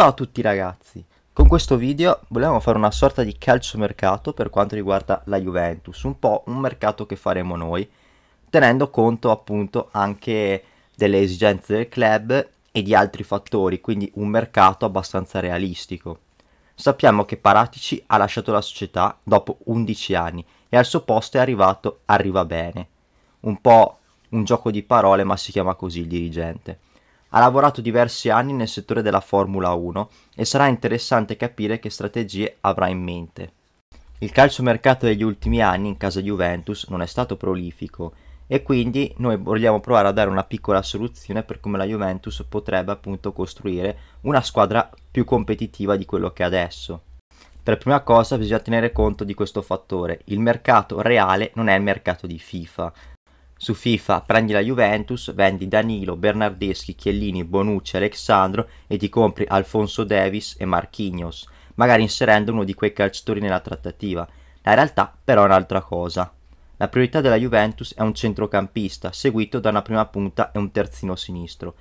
Ciao a tutti ragazzi, con questo video volevamo fare una sorta di calciomercato per quanto riguarda la Juventus, un po' un mercato che faremo noi, tenendo conto appunto anche delle esigenze del club e di altri fattori, quindi un mercato abbastanza realistico. Sappiamo che Paratici ha lasciato la società dopo 11 anni e al suo posto è arrivato Arriva Bene, un po' un gioco di parole ma si chiama così il dirigente. Ha lavorato diversi anni nel settore della Formula 1 e sarà interessante capire che strategie avrà in mente. Il calciomercato degli ultimi anni in casa Juventus non è stato prolifico e quindi noi vogliamo provare a dare una piccola soluzione per come la Juventus potrebbe appunto costruire una squadra più competitiva di quello che è adesso. Per prima cosa bisogna tenere conto di questo fattore, il mercato reale non è il mercato di FIFA, su FIFA prendi la Juventus, vendi Danilo, Bernardeschi, Chiellini, Bonucci, Alexandro e ti compri Alfonso Davis e Marquinhos, magari inserendo uno di quei calciatori nella trattativa. La realtà però è un'altra cosa. La priorità della Juventus è un centrocampista, seguito da una prima punta e un terzino sinistro.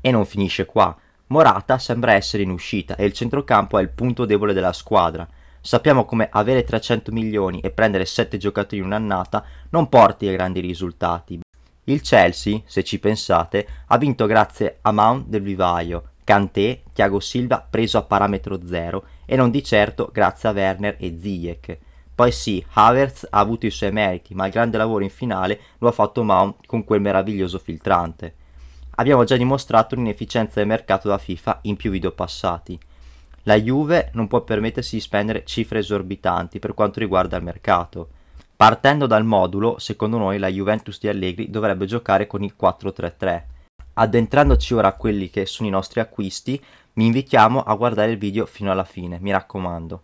E non finisce qua. Morata sembra essere in uscita e il centrocampo è il punto debole della squadra. Sappiamo come avere 300 milioni e prendere 7 giocatori in un'annata non porti a grandi risultati. Il Chelsea, se ci pensate, ha vinto grazie a Mount del vivaio, Kanté, Thiago Silva preso a parametro zero e non di certo grazie a Werner e Ziyech. Poi sì, Havertz ha avuto i suoi meriti, ma il grande lavoro in finale lo ha fatto Mount con quel meraviglioso filtrante. Abbiamo già dimostrato l'inefficienza del mercato da FIFA in più video passati. La Juve non può permettersi di spendere cifre esorbitanti per quanto riguarda il mercato. Partendo dal modulo, secondo noi la Juventus di Allegri dovrebbe giocare con il 4-3-3. Addentrandoci ora a quelli che sono i nostri acquisti, mi invitiamo a guardare il video fino alla fine, mi raccomando.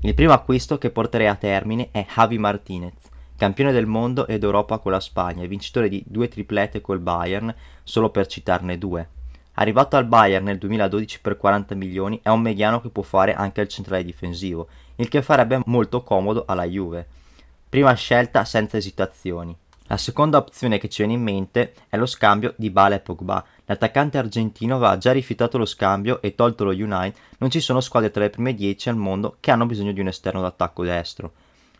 Il primo acquisto che porterei a termine è Javi Martinez, campione del mondo ed Europa con la Spagna, e vincitore di due triplette col Bayern, solo per citarne due. Arrivato al Bayern nel 2012 per 40 milioni è un mediano che può fare anche il centrale difensivo, il che farebbe molto comodo alla Juve. Prima scelta senza esitazioni. La seconda opzione che ci viene in mente è lo scambio di Bale e Pogba. L'attaccante argentino aveva già rifiutato lo scambio e tolto lo United non ci sono squadre tra le prime 10 al mondo che hanno bisogno di un esterno d'attacco destro.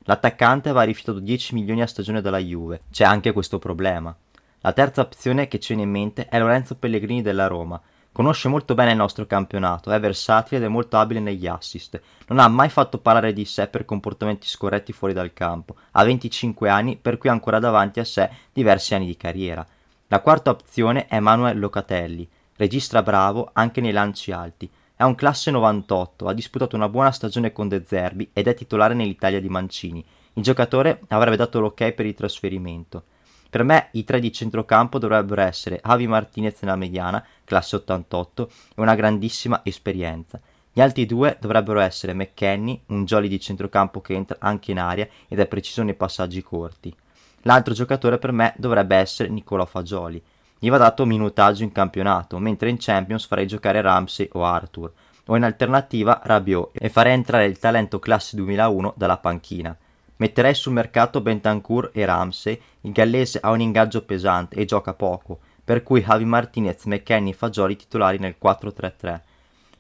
L'attaccante aveva rifiutato 10 milioni a stagione dalla Juve, c'è anche questo problema. La terza opzione che ci viene in mente è Lorenzo Pellegrini della Roma. Conosce molto bene il nostro campionato, è versatile ed è molto abile negli assist. Non ha mai fatto parlare di sé per comportamenti scorretti fuori dal campo. Ha 25 anni, per cui ha ancora davanti a sé diversi anni di carriera. La quarta opzione è Manuel Locatelli. Registra bravo anche nei lanci alti. È un classe 98, ha disputato una buona stagione con De Zerbi ed è titolare nell'Italia di Mancini. Il giocatore avrebbe dato l'ok per il trasferimento. Per me i tre di centrocampo dovrebbero essere Avi Martinez nella mediana, classe 88, e una grandissima esperienza. Gli altri due dovrebbero essere McKenny, un jolly di centrocampo che entra anche in aria ed è preciso nei passaggi corti. L'altro giocatore per me dovrebbe essere Nicolò Fagioli. Gli va dato minutaggio in campionato, mentre in Champions farei giocare Ramsey o Arthur, o in alternativa Rabiot e farei entrare il talento classe 2001 dalla panchina. Metterei sul mercato Bentancur e Ramsey, il gallese ha un ingaggio pesante e gioca poco, per cui Javi Martinez, McKenny e Fagioli titolari nel 4-3-3.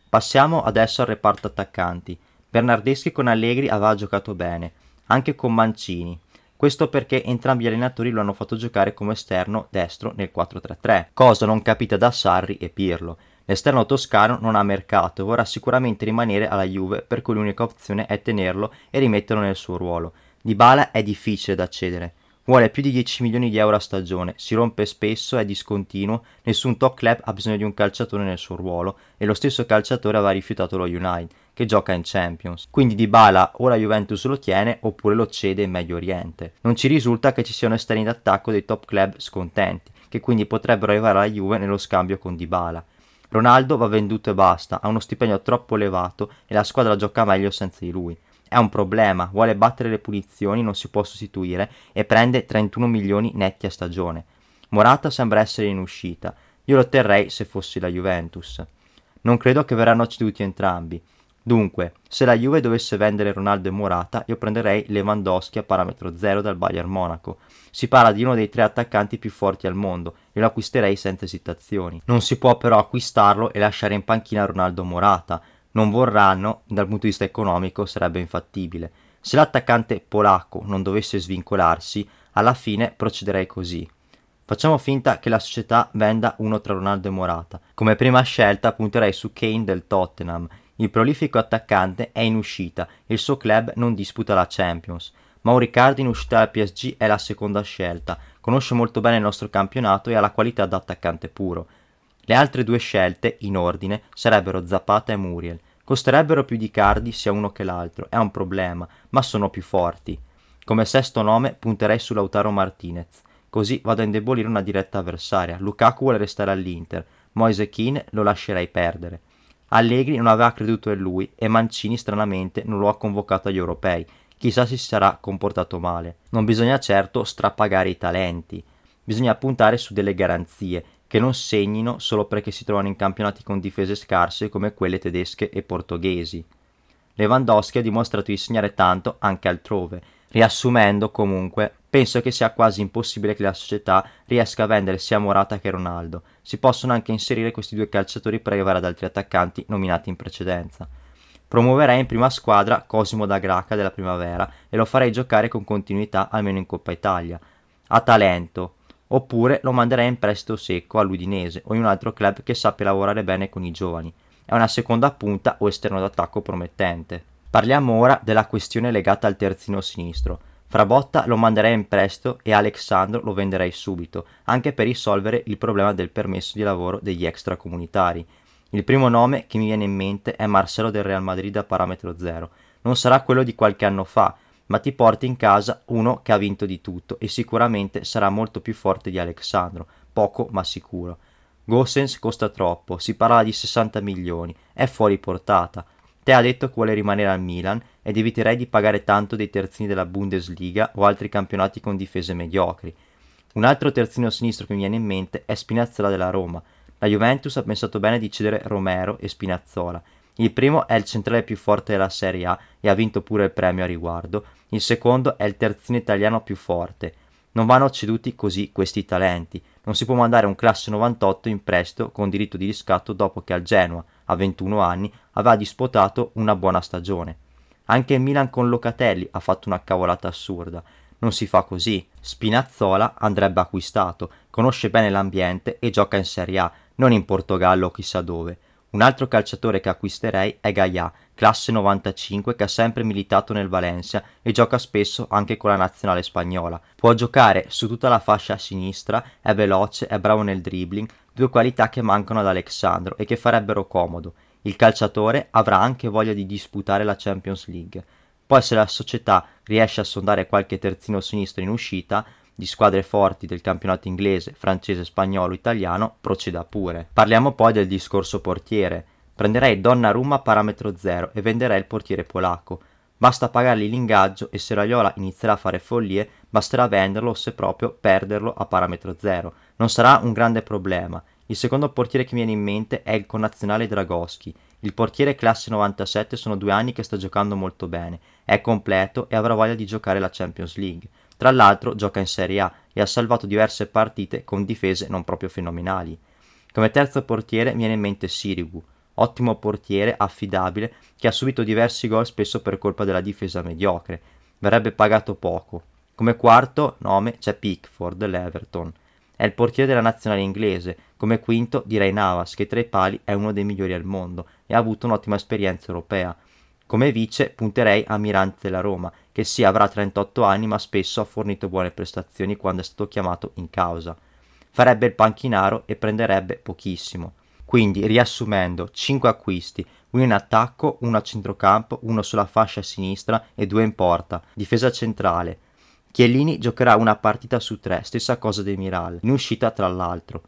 Passiamo adesso al reparto attaccanti. Bernardeschi con Allegri aveva giocato bene, anche con Mancini. Questo perché entrambi gli allenatori lo hanno fatto giocare come esterno destro nel 4-3-3, cosa non capita da Sarri e Pirlo. L'esterno toscano non ha mercato e vorrà sicuramente rimanere alla Juve, per cui l'unica opzione è tenerlo e rimetterlo nel suo ruolo. Dybala è difficile da cedere. Vuole più di 10 milioni di euro a stagione, si rompe spesso, è discontinuo, nessun top club ha bisogno di un calciatore nel suo ruolo e lo stesso calciatore aveva rifiutato lo United, che gioca in Champions. Quindi Dybala o la Juventus lo tiene oppure lo cede in Medio Oriente. Non ci risulta che ci siano esterni d'attacco dei top club scontenti, che quindi potrebbero arrivare alla Juve nello scambio con Dybala. Ronaldo va venduto e basta, ha uno stipendio troppo elevato e la squadra gioca meglio senza di lui. È un problema, vuole battere le punizioni, non si può sostituire e prende 31 milioni netti a stagione. Morata sembra essere in uscita, io lo otterrei se fossi la Juventus. Non credo che verranno ceduti entrambi. Dunque, se la Juve dovesse vendere Ronaldo e Morata, io prenderei Lewandowski a parametro zero dal Bayern Monaco. Si parla di uno dei tre attaccanti più forti al mondo e lo acquisterei senza esitazioni. Non si può però acquistarlo e lasciare in panchina Ronaldo Morata non vorranno, dal punto di vista economico sarebbe infattibile. Se l'attaccante polacco non dovesse svincolarsi, alla fine procederei così. Facciamo finta che la società venda uno tra Ronaldo e Morata. Come prima scelta punterei su Kane del Tottenham. Il prolifico attaccante è in uscita e il suo club non disputa la Champions. Ma un Riccardo in uscita dal PSG è la seconda scelta. Conosce molto bene il nostro campionato e ha la qualità da attaccante puro. Le altre due scelte, in ordine, sarebbero Zapata e Muriel. Costerebbero più di Cardi sia uno che l'altro, è un problema, ma sono più forti. Come sesto nome punterei su Lautaro Martinez, così vado a indebolire una diretta avversaria. Lukaku vuole restare all'Inter, Moise Keane lo lascerei perdere. Allegri non aveva creduto in lui e Mancini stranamente non lo ha convocato agli europei, chissà se si sarà comportato male. Non bisogna certo strappagare i talenti, bisogna puntare su delle garanzie che non segnino solo perché si trovano in campionati con difese scarse come quelle tedesche e portoghesi. Lewandowski ha dimostrato di segnare tanto anche altrove. Riassumendo, comunque, penso che sia quasi impossibile che la società riesca a vendere sia Morata che Ronaldo. Si possono anche inserire questi due calciatori per arrivare ad altri attaccanti nominati in precedenza. Promuoverei in prima squadra Cosimo da Graca della primavera e lo farei giocare con continuità almeno in Coppa Italia. Ha talento, oppure lo manderei in prestito secco all'Udinese o in un altro club che sappia lavorare bene con i giovani. È una seconda punta o esterno d'attacco promettente. Parliamo ora della questione legata al terzino sinistro. Frabotta lo manderei in prestito e Alexandro lo venderei subito, anche per risolvere il problema del permesso di lavoro degli extracomunitari. Il primo nome che mi viene in mente è Marcelo del Real Madrid a parametro zero. Non sarà quello di qualche anno fa, ma ti porti in casa uno che ha vinto di tutto e sicuramente sarà molto più forte di Alexandro, poco ma sicuro. Gossens costa troppo, si parla di 60 milioni, è fuori portata. Te ha detto che vuole rimanere al Milan ed eviterei di pagare tanto dei terzini della Bundesliga o altri campionati con difese mediocri. Un altro terzino sinistro che mi viene in mente è Spinazzola della Roma. La Juventus ha pensato bene di cedere Romero e Spinazzola, il primo è il centrale più forte della Serie A e ha vinto pure il premio a riguardo. Il secondo è il terzino italiano più forte. Non vanno ceduti così questi talenti. Non si può mandare un classe 98 in prestito con diritto di riscatto dopo che al Genoa, a 21 anni, aveva disputato una buona stagione. Anche il Milan con Locatelli ha fatto una cavolata assurda. Non si fa così. Spinazzola andrebbe acquistato, conosce bene l'ambiente e gioca in Serie A, non in Portogallo o chissà dove. Un altro calciatore che acquisterei è Gaia, classe 95 che ha sempre militato nel Valencia e gioca spesso anche con la nazionale spagnola. Può giocare su tutta la fascia a sinistra, è veloce, è bravo nel dribbling, due qualità che mancano ad Alexandro e che farebbero comodo. Il calciatore avrà anche voglia di disputare la Champions League. Poi se la società riesce a sondare qualche terzino sinistro in uscita, di squadre forti del campionato inglese, francese, spagnolo, italiano, proceda pure. Parliamo poi del discorso portiere. Prenderei Donnarumma a parametro zero e venderei il portiere polacco. Basta pagargli l'ingaggio e se Raiola inizierà a fare follie, basterà venderlo o se proprio perderlo a parametro zero. Non sarà un grande problema. Il secondo portiere che mi viene in mente è il connazionale Dragoschi. Il portiere classe 97 sono due anni che sta giocando molto bene, è completo e avrà voglia di giocare la Champions League. Tra l'altro gioca in Serie A e ha salvato diverse partite con difese non proprio fenomenali. Come terzo portiere viene in mente Sirigu, ottimo portiere affidabile che ha subito diversi gol spesso per colpa della difesa mediocre. Verrebbe pagato poco. Come quarto nome c'è Pickford, l'Everton. È il portiere della nazionale inglese, come quinto direi Navas, che tra i pali è uno dei migliori al mondo e ha avuto un'ottima esperienza europea. Come vice punterei a Mirante della Roma, che sì avrà 38 anni ma spesso ha fornito buone prestazioni quando è stato chiamato in causa. Farebbe il panchinaro e prenderebbe pochissimo. Quindi, riassumendo, 5 acquisti, uno in attacco, uno a centrocampo, uno sulla fascia sinistra e due in porta, difesa centrale. Chiellini giocherà una partita su tre, stessa cosa dei Miral, in uscita tra l'altro.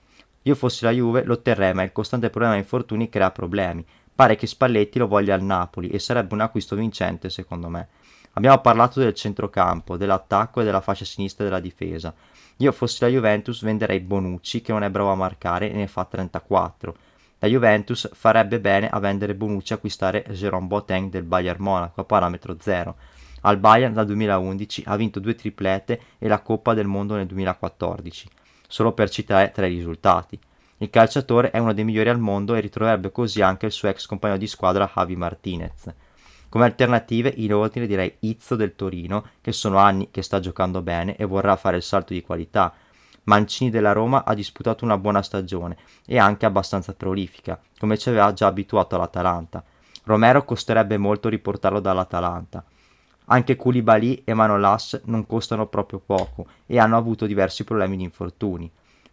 Io fossi la Juve lo terrei, ma il costante problema di infortuni crea problemi pare che Spalletti lo voglia al Napoli e sarebbe un acquisto vincente secondo me. Abbiamo parlato del centrocampo, dell'attacco e della fascia sinistra della difesa. Io fossi la Juventus venderei Bonucci che non è bravo a marcare e ne fa 34. La Juventus farebbe bene a vendere Bonucci e acquistare Jérôme Boateng del Bayern Monaco a parametro 0. Al Bayern dal 2011 ha vinto due triplette e la Coppa del Mondo nel 2014, solo per citare tre risultati. Il calciatore è uno dei migliori al mondo e ritroverebbe così anche il suo ex compagno di squadra Javi Martinez. Come alternative, inoltre, direi Izzo del Torino, che sono anni che sta giocando bene e vorrà fare il salto di qualità. Mancini della Roma ha disputato una buona stagione e anche abbastanza prolifica, come ci aveva già abituato l'Atalanta. Romero costerebbe molto riportarlo dall'Atalanta. Anche Koulibaly e Manolas non costano proprio poco e hanno avuto diversi problemi di infortuni.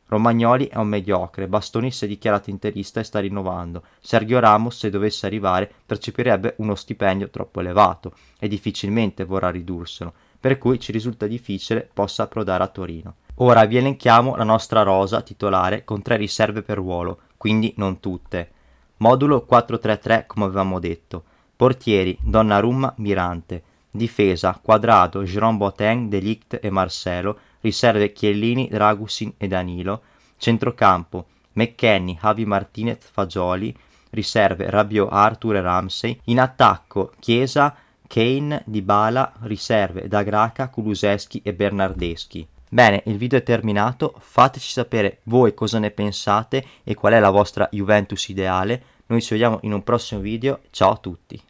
Romagnoli è un mediocre, Bastoni si è dichiarato interista e sta rinnovando. Sergio Ramos, se dovesse arrivare, percepirebbe uno stipendio troppo elevato e difficilmente vorrà ridurselo, per cui ci risulta difficile possa approdare a Torino. Ora vi elenchiamo la nostra rosa titolare con tre riserve per ruolo, quindi non tutte. Modulo 4-3-3 come avevamo detto. Portieri Donnarumma Mirante. Difesa Quadrado, Jérôme Boateng, Delict e Marcelo riserve Chiellini, Dragusin e Danilo, centrocampo McKenny, Javi Martinez, Fagioli, riserve Rabiot, Arthur e Ramsey, in attacco Chiesa, Kane, Dybala, riserve Dagraca, Kuluseschi e Bernardeschi. Bene, il video è terminato, fateci sapere voi cosa ne pensate e qual è la vostra Juventus ideale. Noi ci vediamo in un prossimo video, ciao a tutti!